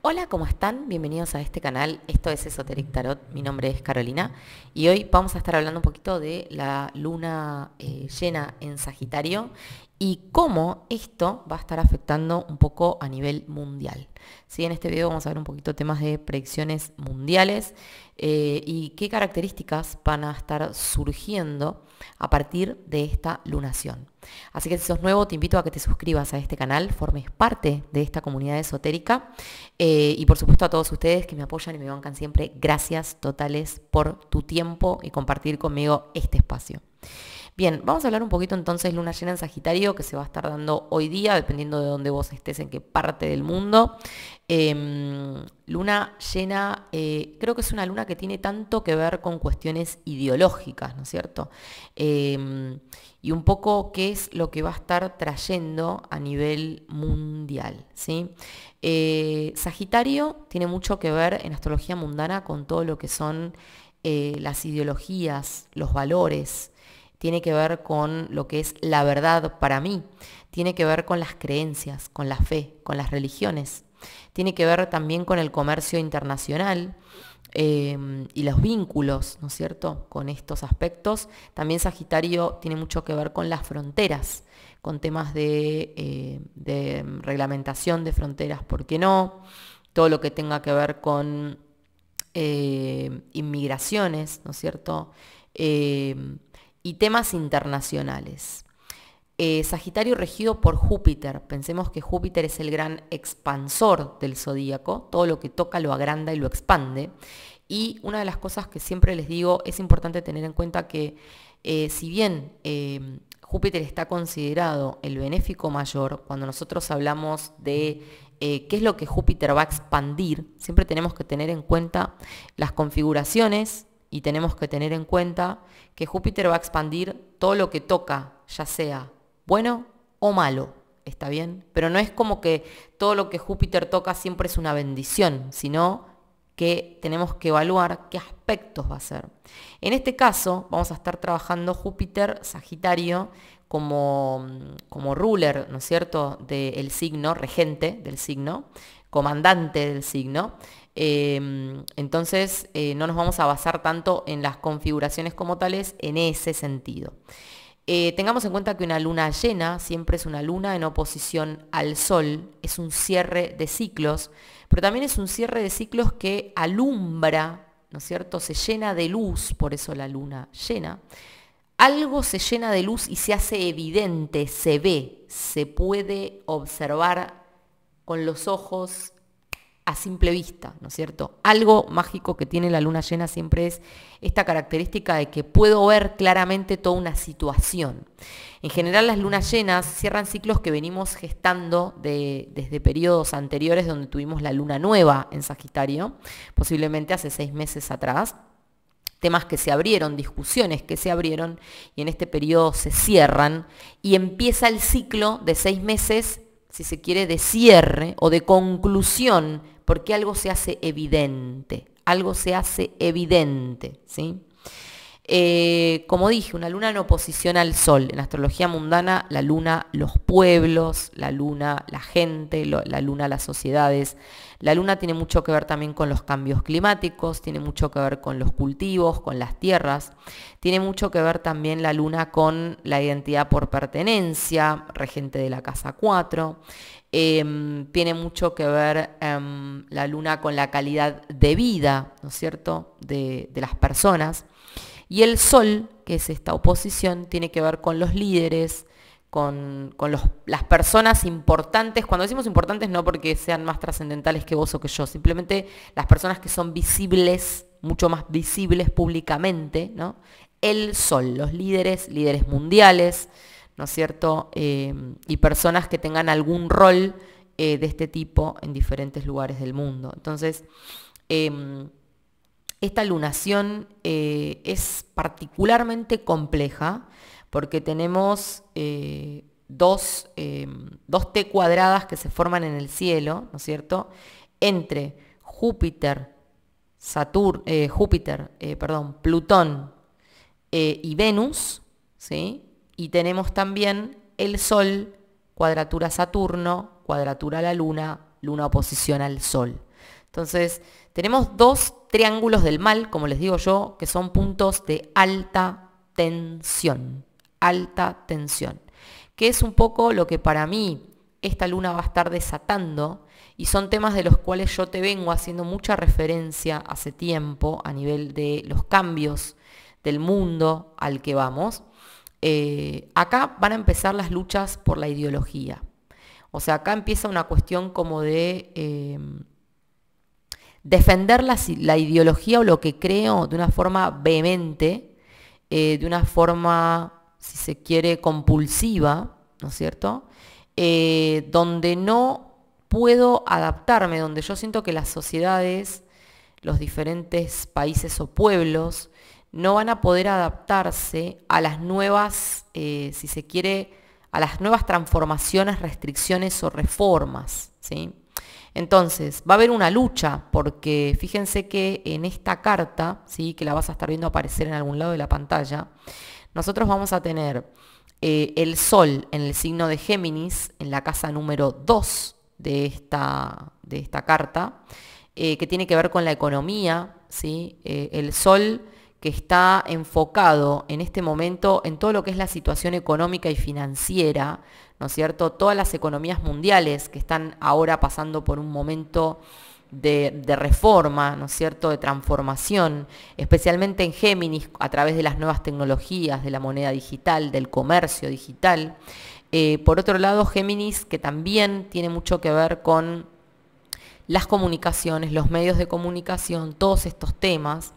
Hola, ¿cómo están? Bienvenidos a este canal. Esto es Esoteric Tarot. Mi nombre es Carolina y hoy vamos a estar hablando un poquito de la luna eh, llena en Sagitario y cómo esto va a estar afectando un poco a nivel mundial. ¿Sí? En este video vamos a ver un poquito temas de predicciones mundiales eh, y qué características van a estar surgiendo a partir de esta lunación. Así que si sos nuevo, te invito a que te suscribas a este canal, formes parte de esta comunidad esotérica eh, y por supuesto a todos ustedes que me apoyan y me bancan siempre, gracias totales por tu tiempo y compartir conmigo este espacio. Bien, vamos a hablar un poquito entonces luna llena en Sagitario que se va a estar dando hoy día, dependiendo de dónde vos estés, en qué parte del mundo. Em, luna llena, eh, creo que es una luna que tiene tanto que ver con cuestiones ideológicas, ¿no es cierto? Em, y un poco qué es lo que va a estar trayendo a nivel mundial, ¿sí? Eh, Sagitario tiene mucho que ver en astrología mundana con todo lo que son eh, las ideologías, los valores, tiene que ver con lo que es la verdad para mí, tiene que ver con las creencias, con la fe, con las religiones, tiene que ver también con el comercio internacional, em, y los vínculos, ¿no es cierto?, con estos aspectos. También Sagitario tiene mucho que ver con las fronteras, con temas de, eh, reglamentación de fronteras, ¿por qué no? Todo lo que tenga que ver con eh, inmigraciones, ¿no es cierto? Em, y temas internacionales. Eh, Sagitario regido por Júpiter. Pensemos que Júpiter es el gran expansor del zodíaco, todo lo que toca lo agranda y lo expande. Y una de las cosas que siempre les digo, es importante tener en cuenta que eh, si bien eh, Júpiter está considerado el benéfico mayor, cuando nosotros hablamos de qué es lo que Júpiter va a expandir, siempre tenemos que tener en cuenta las configuraciones y tenemos que tener en cuenta que Júpiter va a expandir todo lo que toca, ya sea bueno o malo, ¿está bien? Pero no es como que todo lo que Júpiter toca siempre es una bendición, sino que tenemos que evaluar qué aspectos va a ser. En este caso vamos a estar trabajando Júpiter Sagitario como, como ruler, ¿no es cierto?, del signo, regente del signo, comandante del signo. Em, entonces, eh, no nos vamos a basar tanto en las configuraciones como tales en ese sentido. Eh, tengamos en cuenta que una luna llena siempre es una luna en oposición al sol, es un cierre de ciclos, pero también es un cierre de ciclos que alumbra, ¿no es cierto? Se llena de luz, por eso la luna llena. Algo se llena de luz y se hace evidente, se ve, se puede observar con los ojos, a simple vista, ¿no es cierto? Algo mágico que tiene la luna llena siempre es esta característica de que puedo ver claramente toda una situación. En general las lunas llenas cierran ciclos que venimos gestando desde periodos anteriores donde tuvimos la luna nueva en Sagitario, posiblemente hace seis meses atrás temas que se abrieron, discusiones que se abrieron y en este periodo se cierran y empieza el ciclo de seis meses si se quiere, de cierre o de conclusión, porque algo se hace evidente, algo se hace evidente, ¿sí? Eh, como dije, una luna en oposición al sol. En astrología mundana, la luna los pueblos, la luna la gente, la luna las sociedades, la luna tiene mucho que ver también con los cambios climáticos, tiene mucho que ver con los cultivos, con las tierras, tiene mucho que ver también la luna con la identidad por pertenencia, regente de la casa 4, em, tiene mucho que ver em, la luna con la calidad de vida, ¿no es cierto?, de las personas. Y el sol, que es esta oposición, tiene que ver con los líderes, con, las personas importantes. Cuando decimos importantes no porque sean más trascendentales que vos o que yo, simplemente las personas que son visibles, mucho más visibles públicamente, ¿no? sol, los líderes, líderes mundiales, ¿no es cierto? Eh, y personas que tengan algún rol eh, de este tipo en diferentes lugares del mundo. Entonces, em, esta lunación eh, es particularmente compleja porque tenemos eh, eh, dos, T cuadradas que se forman en el cielo, ¿no es cierto?, entre Júpiter, Saturno, eh, Júpiter, perdón, Plutón y Venus, ¿sí? Y tenemos también el Sol, cuadratura Saturno, cuadratura la Luna, Luna oposición al Sol. Entonces, tenemos dos triángulos del mal, como les digo yo, que son puntos de alta tensión alta tensión, que es un poco lo que para mí esta luna va a estar desatando y son temas de los cuales yo te vengo haciendo mucha referencia hace tiempo a nivel de los cambios del mundo al que vamos. Eh, acá van a empezar las luchas por la ideología. O sea, acá empieza una cuestión como de em, defender la, ideología o lo que creo de una forma vehemente, eh, de una forma si se quiere, compulsiva, ¿no es cierto? Eh, donde no puedo adaptarme, donde yo siento que las sociedades, los diferentes países o pueblos, no van a poder adaptarse a las nuevas, eh, si se quiere, a las nuevas transformaciones, restricciones o reformas. ¿sí? Entonces, va a haber una lucha, porque fíjense que en esta carta, ¿sí? que la vas a estar viendo aparecer en algún lado de la pantalla, nosotros vamos a tener eh, el Sol en el signo de Géminis, en la casa número 2 de esta, de esta carta, eh, que tiene que ver con la economía, ¿sí? Eh, el Sol que está enfocado en este momento en todo lo que es la situación económica y financiera, ¿no es cierto? Todas las economías mundiales que están ahora pasando por un momento de, reforma, ¿no es cierto?, de transformación, especialmente en Géminis a través de las nuevas tecnologías, de la moneda digital, del comercio digital. Eh, por otro lado, Géminis, que también tiene mucho que ver con las comunicaciones, los medios de comunicación, todos estos temas.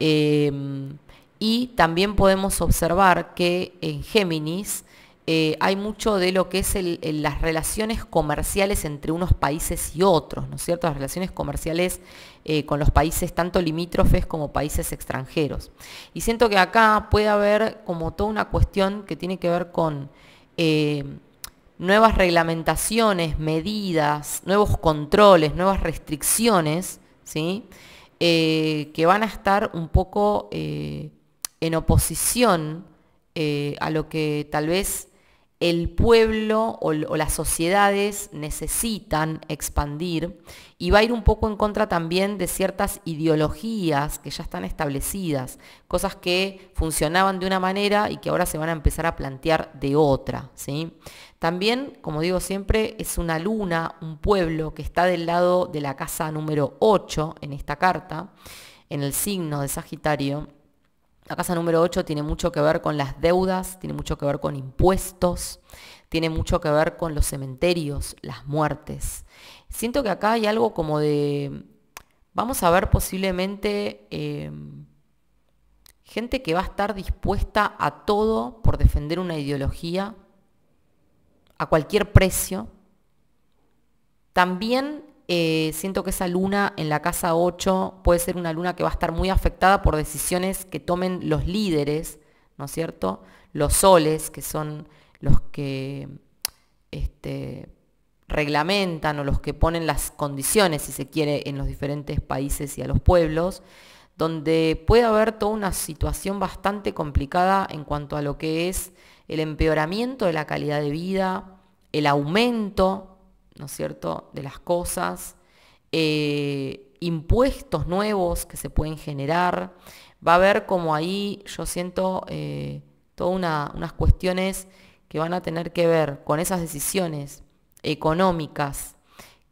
Eh, y también podemos observar que en Géminis eh, hay mucho de lo que es las relaciones comerciales entre unos países y otros, ¿no es cierto? Las relaciones comerciales eh, con los países tanto limítrofes como países extranjeros. Y siento que acá puede haber como toda una cuestión que tiene que ver con eh, nuevas reglamentaciones, medidas, nuevos controles, nuevas restricciones, ¿sí? que van a estar un poco en oposición a lo que tal vez el pueblo o, las sociedades necesitan expandir y va a ir un poco en contra también de ciertas ideologías que ya están establecidas, cosas que funcionaban de una manera y que ahora se van a empezar a plantear de otra. ¿sí? También, como digo siempre, es una luna, un pueblo que está del lado de la casa número 8 en esta carta, en el signo de Sagitario, la casa número 8 tiene mucho que ver con las deudas, tiene mucho que ver con impuestos, tiene mucho que ver con los cementerios, las muertes. Siento que acá hay algo como de, vamos a ver posiblemente eh, gente que va a estar dispuesta a todo por defender una ideología, a cualquier precio. También eh, siento que esa luna en la casa 8 puede ser una luna que va a estar muy afectada por decisiones que tomen los líderes, ¿no es cierto? Los soles, que son los que este, reglamentan o los que ponen las condiciones, si se quiere, en los diferentes países y a los pueblos, donde puede haber toda una situación bastante complicada en cuanto a lo que es el empeoramiento de la calidad de vida, el aumento ¿no es cierto?, de las cosas, eh, impuestos nuevos que se pueden generar. Va a haber como ahí, yo siento, eh, todas unas cuestiones que van a tener que ver con esas decisiones económicas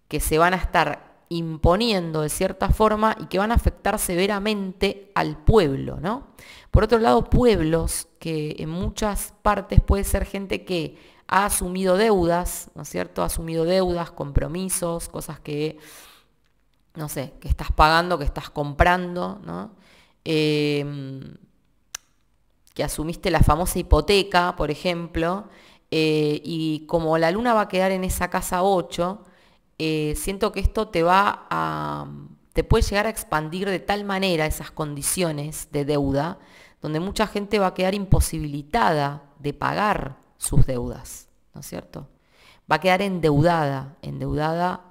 que se van a estar imponiendo de cierta forma y que van a afectar severamente al pueblo, ¿no? Por otro lado, pueblos que en muchas partes puede ser gente que ha asumido deudas, ¿no es cierto? Ha asumido deudas, compromisos, cosas que, no sé, que estás pagando, que estás comprando, ¿no? Em, que asumiste la famosa hipoteca, por ejemplo, eh, y como la luna va a quedar en esa casa 8, eh, siento que esto te va a, te puede llegar a expandir de tal manera esas condiciones de deuda, donde mucha gente va a quedar imposibilitada de pagar sus deudas, ¿no es cierto? Va a quedar endeudada, endeudada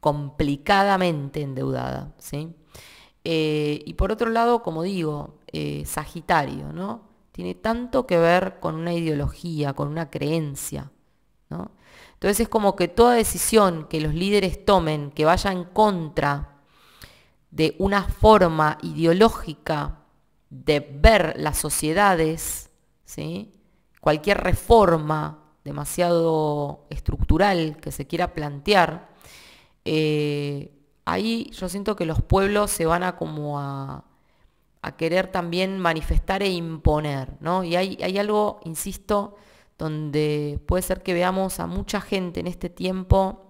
complicadamente endeudada, ¿sí? Eh, y por otro lado, como digo, eh, Sagitario, ¿no? Tiene tanto que ver con una ideología, con una creencia, ¿no? Entonces es como que toda decisión que los líderes tomen que vaya en contra de una forma ideológica de ver las sociedades, ¿sí? cualquier reforma demasiado estructural que se quiera plantear, eh, ahí yo siento que los pueblos se van a como a, querer también manifestar e imponer, ¿no? Y hay, algo, insisto, donde puede ser que veamos a mucha gente en este tiempo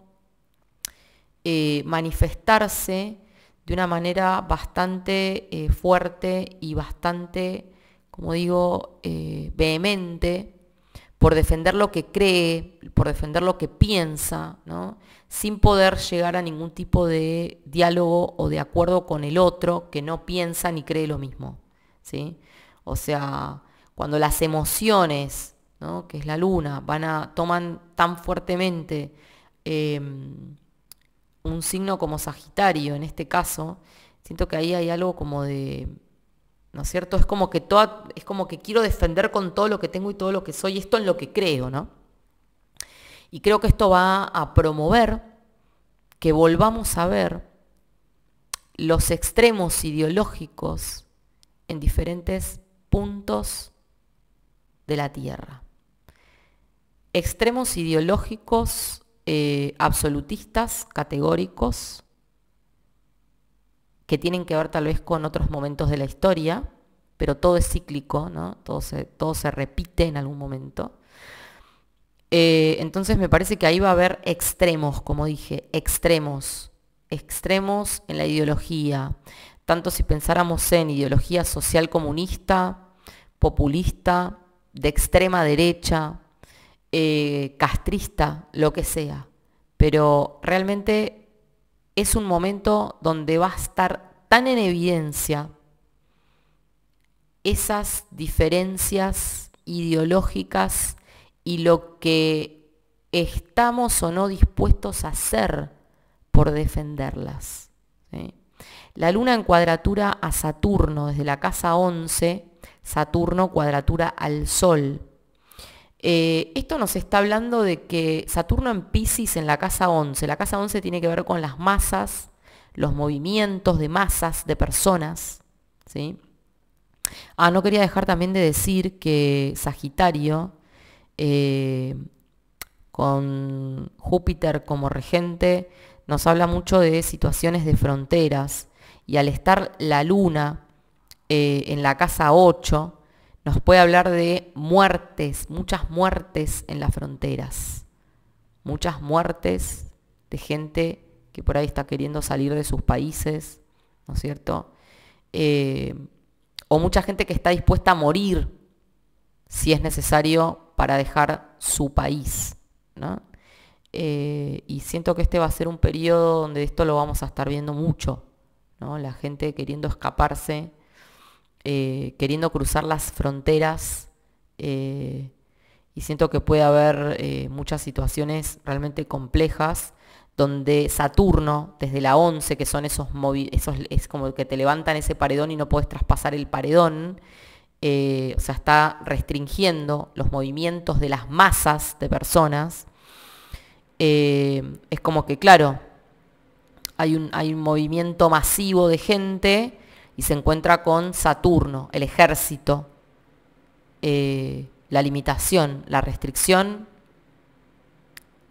eh, manifestarse de una manera bastante eh, fuerte y bastante como digo, eh, vehemente, por defender lo que cree, por defender lo que piensa, sin poder llegar a ningún tipo de diálogo o de acuerdo con el otro que no piensa ni cree lo mismo. ¿sí? O sea, cuando las emociones, que es la luna, van a, toman tan fuertemente em, un signo como Sagitario, en este caso, siento que ahí hay algo como de ¿no es cierto? Es como que es como que quiero defender con todo lo que tengo y todo lo que soy, esto en lo que creo, ¿no? Y creo que esto va a promover que volvamos a ver los extremos ideológicos en diferentes puntos de la Tierra. Extremos ideológicos eh, absolutistas, categóricos, que tienen que ver tal vez con otros momentos de la historia, pero todo es cíclico, ¿no? todo, se, todo se repite en algún momento. Eh, entonces me parece que ahí va a haber extremos, como dije, extremos, extremos en la ideología, tanto si pensáramos en ideología social comunista, populista, de extrema derecha, eh, castrista, lo que sea. Pero realmente es un momento donde va a estar tan en evidencia esas diferencias ideológicas y lo que estamos o no dispuestos a hacer por defenderlas. La luna en cuadratura a Saturno desde la casa 11, Saturno cuadratura al Sol. Eh, esto nos está hablando de que Saturno en Pisces en la casa 11, la casa 11 tiene que ver con las masas, los movimientos de masas, de personas. ¿sí? Ah, no quería dejar también de decir que Sagitario, eh, con Júpiter como regente, nos habla mucho de situaciones de fronteras y al estar la luna eh, en la casa 8, nos puede hablar de muertes, muchas muertes en las fronteras. Muchas muertes de gente que por ahí está queriendo salir de sus países, ¿no es cierto? Eh, o mucha gente que está dispuesta a morir si es necesario para dejar su país, ¿no? Eh, y siento que este va a ser un periodo donde esto lo vamos a estar viendo mucho, ¿no? La gente queriendo escaparse eh, queriendo cruzar las fronteras eh, y siento que puede haber eh, muchas situaciones realmente complejas donde Saturno, desde la 11, que son esos, esos es como que te levantan ese paredón y no puedes traspasar el paredón, o sea, está restringiendo los movimientos de las masas de personas. es como que, claro, hay un, hay un movimiento masivo de gente y se encuentra con Saturno, el ejército, eh, la limitación, la restricción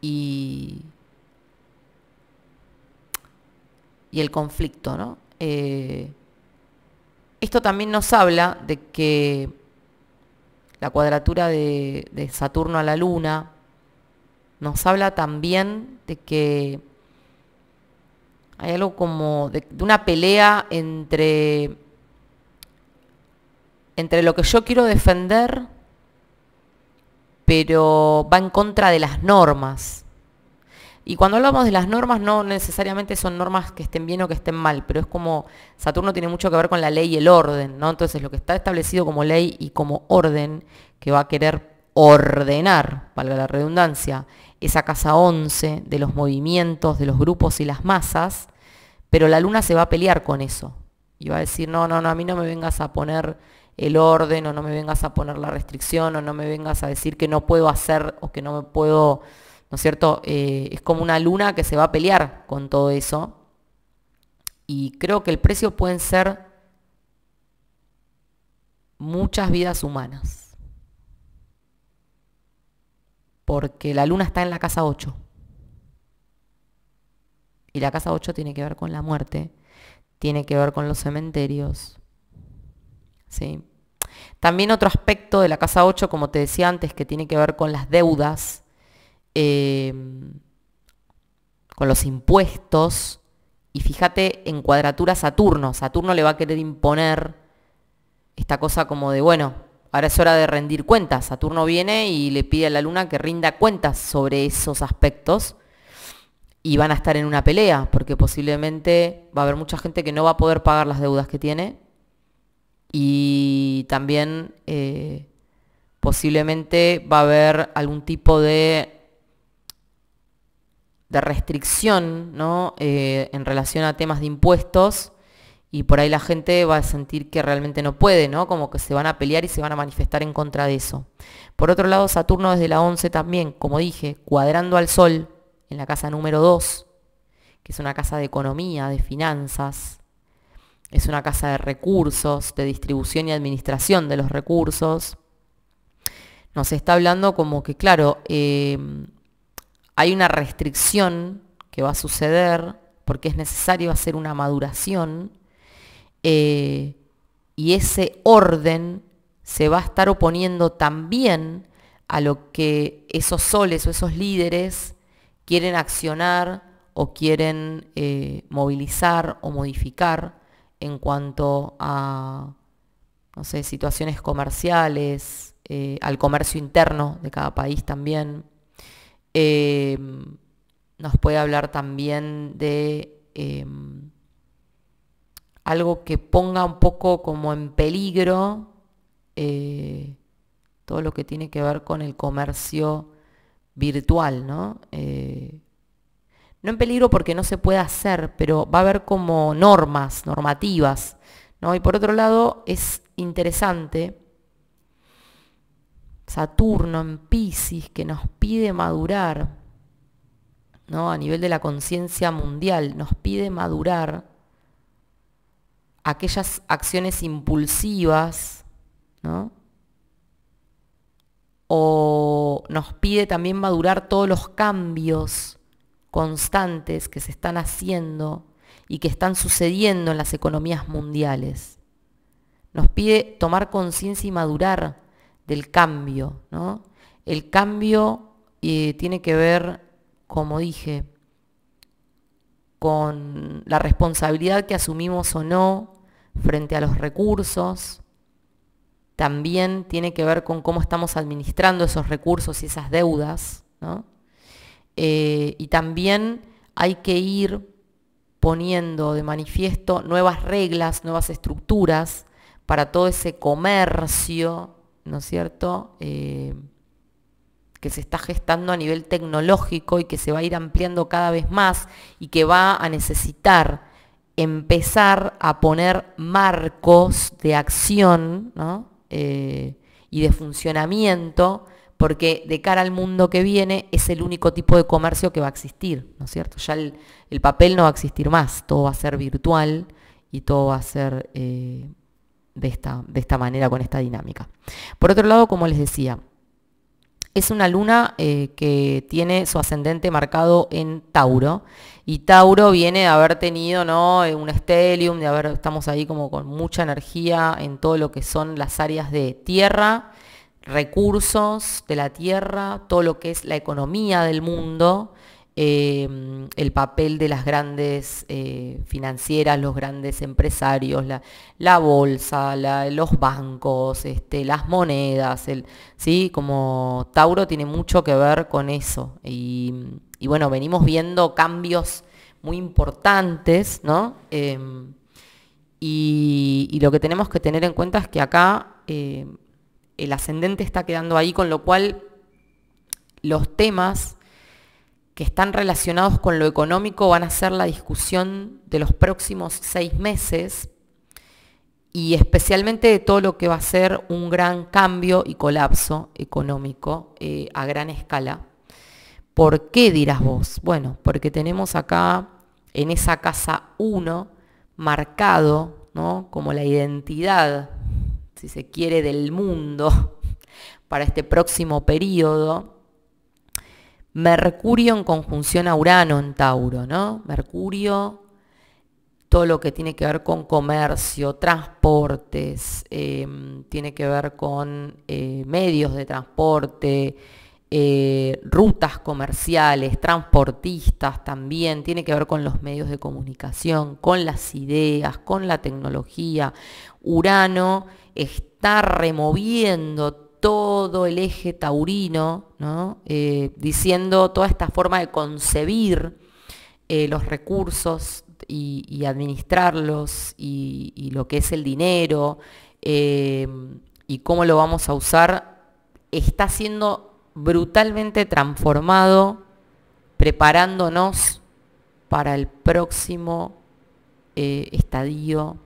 y, y el conflicto. Eh, esto también nos habla de que la cuadratura de Saturno a la Luna nos habla también de que hay algo como de, una pelea entre, entre lo que yo quiero defender, pero va en contra de las normas. Y cuando hablamos de las normas, no necesariamente son normas que estén bien o que estén mal, pero es como Saturno tiene mucho que ver con la ley y el orden, ¿no? Entonces lo que está establecido como ley y como orden, que va a querer ordenar, valga la redundancia, esa casa 11 de los movimientos, de los grupos y las masas, pero la luna se va a pelear con eso. Y va a decir, no, no, no, a mí no me vengas a poner el orden o no me vengas a poner la restricción o no me vengas a decir que no puedo hacer o que no me puedo, ¿no es cierto? Eh, es como una luna que se va a pelear con todo eso. Y creo que el precio pueden ser muchas vidas humanas. Porque la luna está en la casa 8. Y la casa 8 tiene que ver con la muerte, tiene que ver con los cementerios. ¿sí? También otro aspecto de la casa 8, como te decía antes, que tiene que ver con las deudas, eh, con los impuestos. Y fíjate en cuadratura Saturno. Saturno le va a querer imponer esta cosa como de, bueno, ahora es hora de rendir cuentas. Saturno viene y le pide a la luna que rinda cuentas sobre esos aspectos y van a estar en una pelea, porque posiblemente va a haber mucha gente que no va a poder pagar las deudas que tiene y también eh, posiblemente va a haber algún tipo de, de restricción eh, en relación a temas de impuestos y por ahí la gente va a sentir que realmente no puede, ¿no? Como que se van a pelear y se van a manifestar en contra de eso. Por otro lado, Saturno desde la 11 también, como dije, cuadrando al Sol, en la casa número 2, que es una casa de economía, de finanzas, es una casa de recursos, de distribución y administración de los recursos. Nos está hablando como que, claro, em, hay una restricción que va a suceder porque es necesario hacer una maduración eh, y ese orden se va a estar oponiendo también a lo que esos soles o esos líderes quieren accionar o quieren eh, movilizar o modificar en cuanto a, situaciones comerciales, eh, al comercio interno de cada país también. Em, nos puede hablar también de em, algo que ponga un poco como en peligro eh, todo lo que tiene que ver con el comercio virtual, ¿no? Eh, no en peligro porque no se puede hacer, pero va a haber como normas, normativas, ¿no? Y por otro lado, es interesante Saturno en Pisces que nos pide madurar, ¿no? A nivel de la conciencia mundial, nos pide madurar aquellas acciones impulsivas, ¿no? o nos pide también madurar todos los cambios constantes que se están haciendo y que están sucediendo en las economías mundiales. Nos pide tomar conciencia y madurar del cambio. ¿no? El cambio eh, tiene que ver, como dije, con la responsabilidad que asumimos o no frente a los recursos, también tiene que ver con cómo estamos administrando esos recursos y esas deudas, ¿no? Eh, y también hay que ir poniendo de manifiesto nuevas reglas, nuevas estructuras para todo ese comercio, ¿no es cierto?, eh, que se está gestando a nivel tecnológico y que se va a ir ampliando cada vez más y que va a necesitar empezar a poner marcos de acción, ¿no? Eh, y de funcionamiento, porque de cara al mundo que viene es el único tipo de comercio que va a existir, ¿no es cierto? Ya el, papel no va a existir más, todo va a ser virtual y todo va a ser eh, de, esta, de esta manera, con esta dinámica. Por otro lado, como les decía, es una luna eh, que tiene su ascendente marcado en Tauro. Y Tauro viene de haber tenido ¿no? Eh, un estelium, de haber, estamos ahí como con mucha energía en todo lo que son las áreas de tierra, recursos de la tierra, todo lo que es la economía del mundo. Em, el papel de las grandes eh, financieras, los grandes empresarios, la, bolsa, los bancos, este, las monedas, ¿sí? como Tauro tiene mucho que ver con eso. Y, bueno, venimos viendo cambios muy importantes, ¿no? Em, y, lo que tenemos que tener en cuenta es que acá eh, el ascendente está quedando ahí, con lo cual los temas que están relacionados con lo económico van a ser la discusión de los próximos seis meses y especialmente de todo lo que va a ser un gran cambio y colapso económico eh, a gran escala. ¿Por qué dirás vos? Bueno, porque tenemos acá en esa casa 1 marcado ¿no? como la identidad, si se quiere, del mundo para este próximo periodo Mercurio en conjunción a Urano en Tauro, ¿no? Mercurio, todo lo que tiene que ver con comercio, transportes, em, tiene que ver con eh, medios de transporte, eh, rutas comerciales, transportistas también, tiene que ver con los medios de comunicación, con las ideas, con la tecnología. Urano está removiendo todo el eje taurino, eh, diciendo toda esta forma de concebir eh, los recursos y, administrarlos y, lo que es el dinero eh, y cómo lo vamos a usar, está siendo brutalmente transformado, preparándonos para el próximo estadio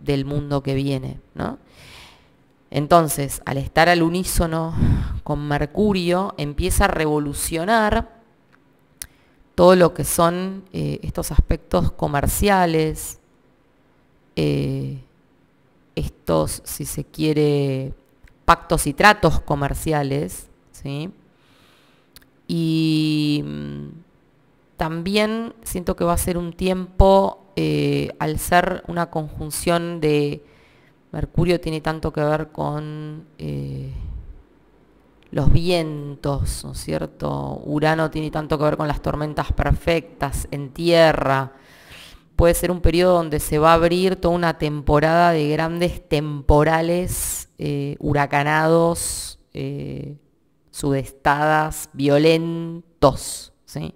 del mundo que viene. ¿no? Entonces, al estar al unísono con Mercurio, empieza a revolucionar todo lo que son eh, estos aspectos comerciales, eh, estos, si se quiere, pactos y tratos comerciales, ¿sí? Y mm, también siento que va a ser un tiempo, eh, al ser una conjunción de Mercurio tiene tanto que ver con eh, los vientos, ¿no es cierto? Urano tiene tanto que ver con las tormentas perfectas en tierra. Puede ser un periodo donde se va a abrir toda una temporada de grandes temporales, eh, huracanados, eh, sudestadas, violentos, ¿sí?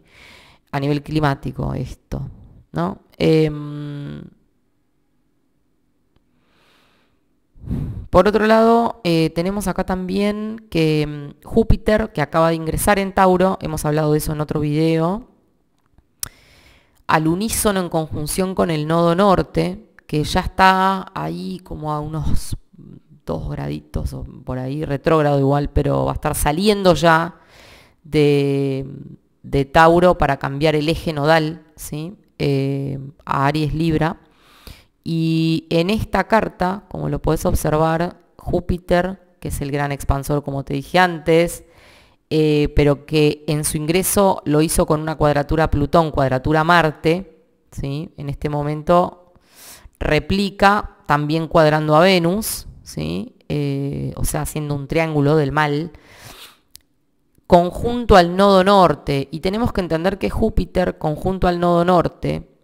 A nivel climático esto, ¿no? Em, Por otro lado, eh, tenemos acá también que mm, Júpiter, que acaba de ingresar en Tauro, hemos hablado de eso en otro video, al unísono en conjunción con el nodo norte, que ya está ahí como a unos dos graditos por ahí, retrógrado igual, pero va a estar saliendo ya de, Tauro para cambiar el eje nodal ¿sí? Eh, a Aries Libra. Y en esta carta, como lo puedes observar, Júpiter, que es el gran expansor como te dije antes, eh, pero que en su ingreso lo hizo con una cuadratura Plutón, cuadratura Marte, ¿sí? en este momento replica también cuadrando a Venus, ¿sí? Eh, o sea, haciendo un triángulo del mal, conjunto al nodo norte, y tenemos que entender que Júpiter, conjunto al nodo norte,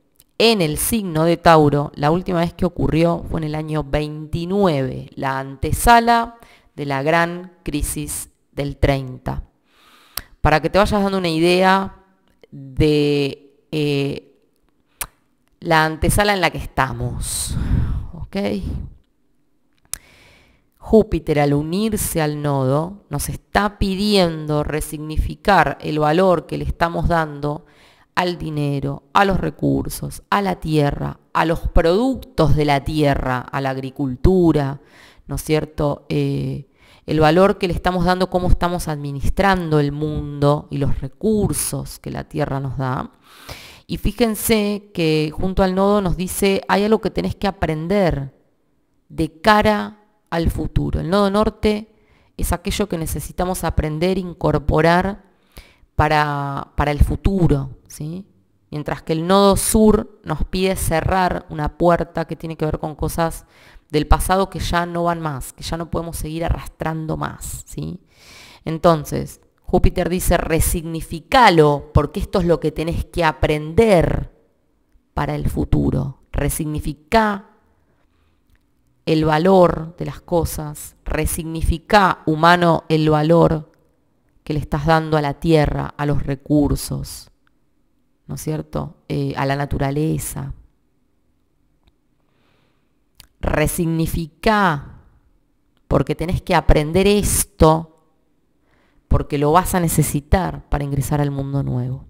en el signo de Tauro, la última vez que ocurrió fue en el año 29, la antesala de la gran crisis del 30. Para que te vayas dando una idea de eh, la antesala en la que estamos. ¿ok? Júpiter al unirse al nodo nos está pidiendo resignificar el valor que le estamos dando al dinero, a los recursos, a la tierra, a los productos de la tierra, a la agricultura, ¿no es cierto? Eh, el valor que le estamos dando, cómo estamos administrando el mundo y los recursos que la tierra nos da. Y fíjense que junto al nodo nos dice, hay algo que tenés que aprender de cara al futuro. El nodo norte es aquello que necesitamos aprender, incorporar para, para el futuro, Mientras que el nodo sur nos pide cerrar una puerta que tiene que ver con cosas del pasado que ya no van más, que ya no podemos seguir arrastrando más, Entonces, Júpiter dice, resignificalo, porque esto es lo que tenés que aprender para el futuro. Resignifica el valor de las cosas, resignifica, humano, el valor que le estás dando a la tierra, a los recursos cierto?, eh, a la naturaleza. Resignifica, porque tenés que aprender esto, porque lo vas a necesitar para ingresar al mundo nuevo.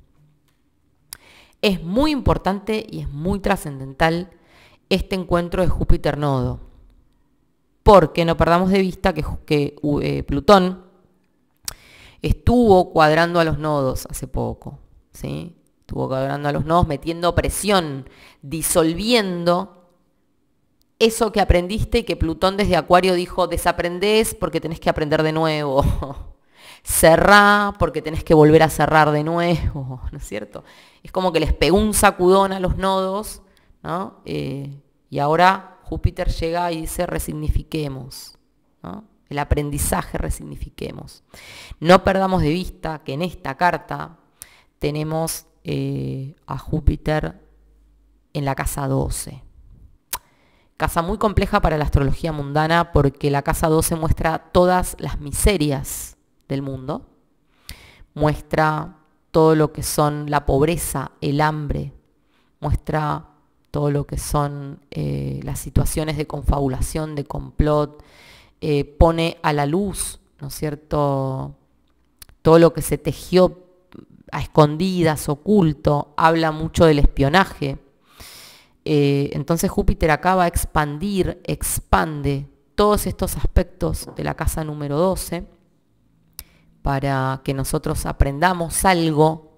Es muy importante y es muy trascendental este encuentro de Júpiter-Nodo, porque no perdamos de vista que, eh, Plutón estuvo cuadrando a los nodos hace poco, ¿sí? estuvo a los nodos, metiendo presión, disolviendo eso que aprendiste y que Plutón desde Acuario dijo, desaprendés porque tenés que aprender de nuevo. Cerrá porque tenés que volver a cerrar de nuevo, ¿no es cierto? Es como que les pegó un sacudón a los nodos, ¿no? Eh, y ahora Júpiter llega y dice, resignifiquemos, El aprendizaje resignifiquemos. No perdamos de vista que en esta carta tenemos eh, a Júpiter en la casa 12. Casa muy compleja para la astrología mundana porque la casa 12 muestra todas las miserias del mundo, muestra todo lo que son la pobreza, el hambre, muestra todo lo que son eh, las situaciones de confabulación, de complot, eh, pone a la luz, ¿no es cierto?, todo lo que se tejió a escondidas, oculto, habla mucho del espionaje. Eh, entonces Júpiter acaba de expandir, expande todos estos aspectos de la casa número 12 para que nosotros aprendamos algo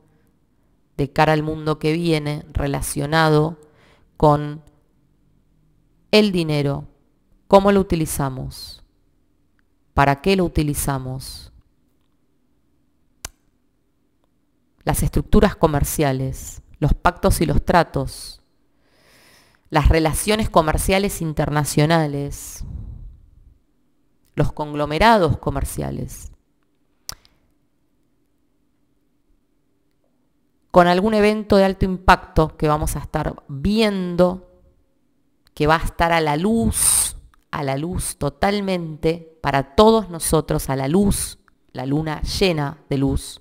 de cara al mundo que viene relacionado con el dinero, cómo lo utilizamos, para qué lo utilizamos, las estructuras comerciales, los pactos y los tratos, las relaciones comerciales internacionales, los conglomerados comerciales, con algún evento de alto impacto que vamos a estar viendo, que va a estar a la luz, a la luz totalmente, para todos nosotros, a la luz, la luna llena de luz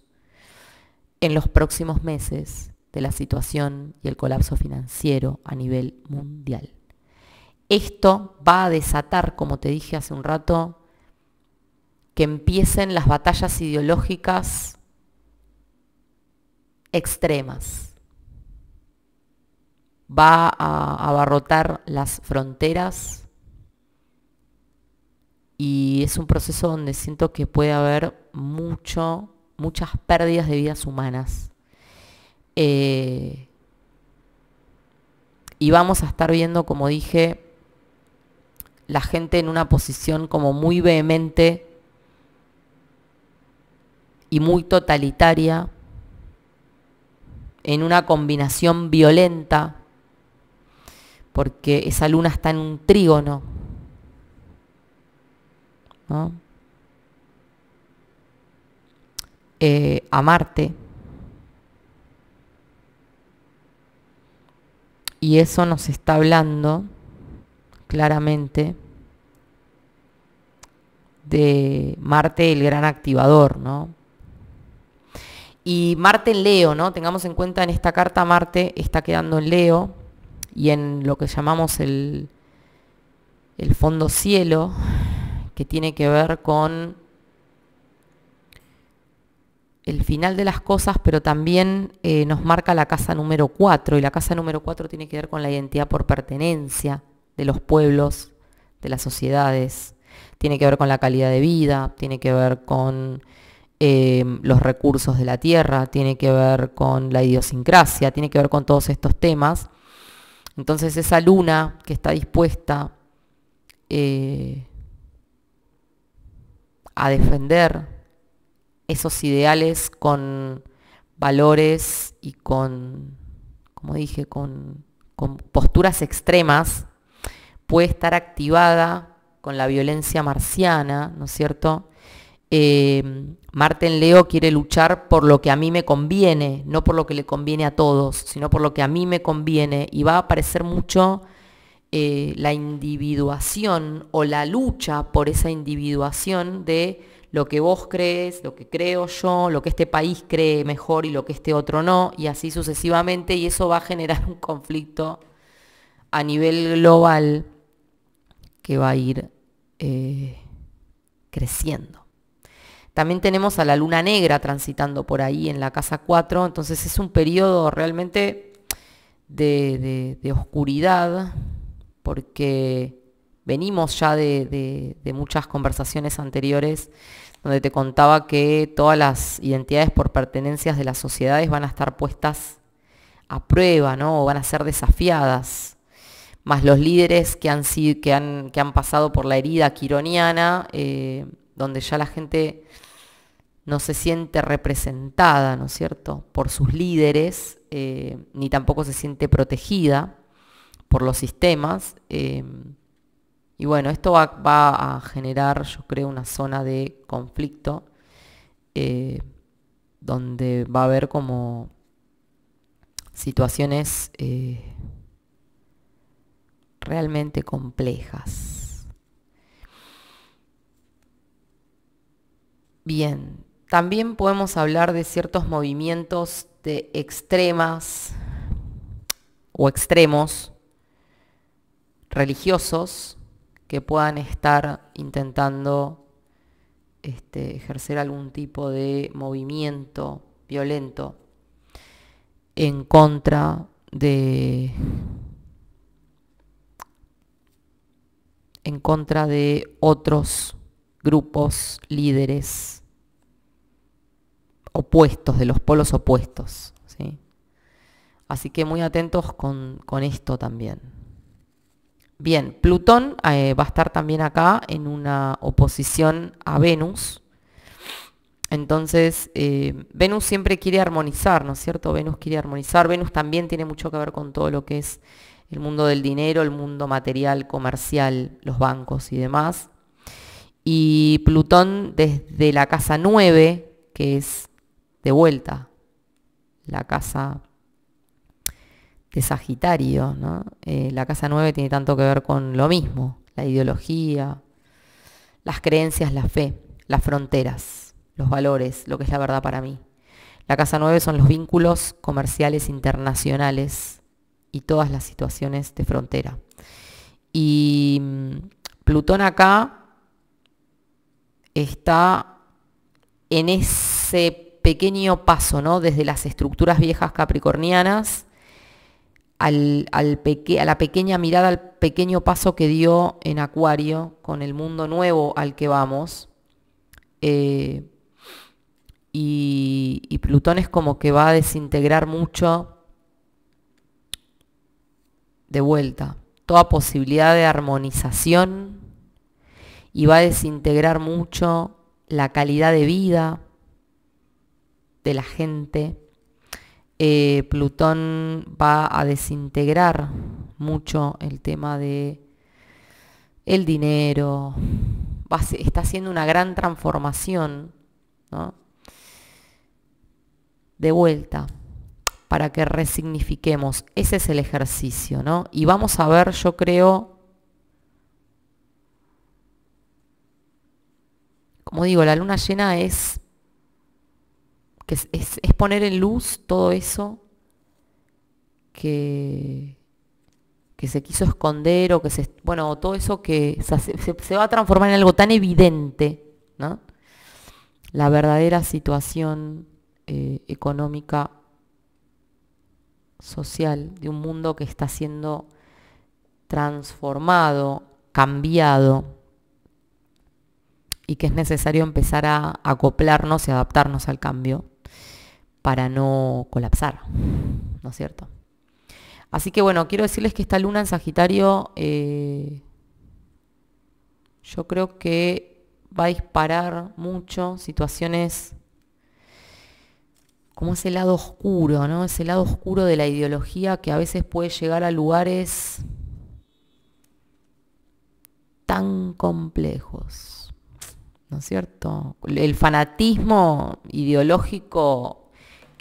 en los próximos meses de la situación y el colapso financiero a nivel mundial. Esto va a desatar, como te dije hace un rato, que empiecen las batallas ideológicas extremas. Va a abarrotar las fronteras y es un proceso donde siento que puede haber mucho muchas pérdidas de vidas humanas. Eh, y vamos a estar viendo, como dije, la gente en una posición como muy vehemente y muy totalitaria, en una combinación violenta, porque esa luna está en un trígono. ¿no? Eh, a Marte Y eso nos está hablando claramente de Marte, el gran activador, Y Marte en Leo, ¿no? Tengamos en cuenta en esta carta Marte está quedando en Leo y en lo que llamamos el, el fondo cielo, que tiene que ver con el final de las cosas, pero también eh, nos marca la casa número 4, y la casa número 4 tiene que ver con la identidad por pertenencia de los pueblos, de las sociedades, tiene que ver con la calidad de vida, tiene que ver con eh, los recursos de la tierra, tiene que ver con la idiosincrasia, tiene que ver con todos estos temas. Entonces esa luna que está dispuesta eh, a defender esos ideales con valores y con, como dije, con, posturas extremas, puede estar activada con la violencia marciana, ¿no es cierto? Eh, Marte en Leo quiere luchar por lo que a mí me conviene, no por lo que le conviene a todos, sino por lo que a mí me conviene. Y va a aparecer mucho eh, la individuación o la lucha por esa individuación de lo que vos crees, lo que creo yo, lo que este país cree mejor y lo que este otro no, y así sucesivamente, y eso va a generar un conflicto a nivel global que va a ir eh, creciendo. También tenemos a la luna negra transitando por ahí en la casa 4, entonces es un periodo realmente de oscuridad, porque venimos ya de, muchas conversaciones anteriores donde te contaba que todas las identidades por pertenencias de las sociedades van a estar puestas a prueba, ¿no? O van a ser desafiadas. Más los líderes que han, sido, que han, que han pasado por la herida quironiana, eh, donde ya la gente no se siente representada, ¿no es cierto?, por sus líderes, eh, ni tampoco se siente protegida por los sistemas. Eh, y bueno, esto va, a generar, yo creo, una zona de conflicto eh, donde va a haber como situaciones eh, realmente complejas. Bien, también podemos hablar de ciertos movimientos de extremas o extremos religiosos que puedan estar intentando este, ejercer algún tipo de movimiento violento en contra de en contra de otros grupos líderes opuestos, de los polos opuestos. ¿sí? Así que muy atentos con, con esto también. Bien, Plutón eh, va a estar también acá en una oposición a Venus. Entonces, eh, Venus siempre quiere armonizar, ¿no es cierto? Venus quiere armonizar. Venus también tiene mucho que ver con todo lo que es el mundo del dinero, el mundo material, comercial, los bancos y demás. Y Plutón desde la casa 9, que es de vuelta la casa de Sagitario, eh, la casa 9 tiene tanto que ver con lo mismo, la ideología, las creencias, la fe, las fronteras, los valores, lo que es la verdad para mí. La casa 9 son los vínculos comerciales internacionales y todas las situaciones de frontera. Y mm, Plutón acá está en ese pequeño paso, ¿no? Desde las estructuras viejas capricornianas al, a la pequeña mirada, al pequeño paso que dio en Acuario con el mundo nuevo al que vamos. Eh, y, y Plutón es como que va a desintegrar mucho de vuelta toda posibilidad de armonización y va a desintegrar mucho la calidad de vida de la gente eh, Plutón va a desintegrar mucho el tema de el dinero, está haciendo una gran transformación, De vuelta, para que resignifiquemos. Ese es el ejercicio, ¿no? Y vamos a ver, yo creo, como digo, la luna llena es es, poner en luz todo eso que, que se quiso esconder o que se, bueno, todo eso que se, va a transformar en algo tan evidente, La verdadera situación eh, económica, social, de un mundo que está siendo transformado, cambiado, y que es necesario empezar a acoplarnos y adaptarnos al cambio para no colapsar, ¿no es cierto? Así que bueno, quiero decirles que esta luna en Sagitario eh, yo creo que va a disparar mucho situaciones como ese lado oscuro, ¿no? Ese lado oscuro de la ideología que a veces puede llegar a lugares tan complejos, ¿no es cierto? El fanatismo ideológico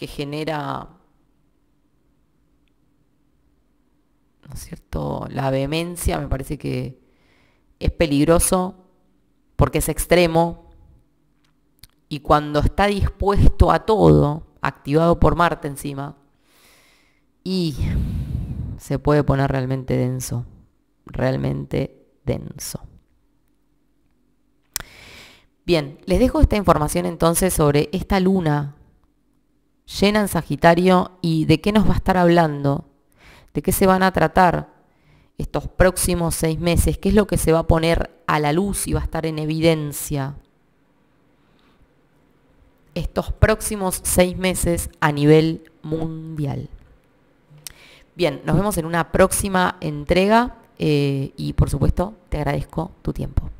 que genera, ¿no es cierto?, la vehemencia, me parece que es peligroso porque es extremo y cuando está dispuesto a todo, activado por Marte encima, y se puede poner realmente denso, realmente denso. Bien, les dejo esta información entonces sobre esta luna llena en Sagitario y de qué nos va a estar hablando, de qué se van a tratar estos próximos seis meses, qué es lo que se va a poner a la luz y va a estar en evidencia estos próximos seis meses a nivel mundial. Bien, nos vemos en una próxima entrega eh, y por supuesto te agradezco tu tiempo.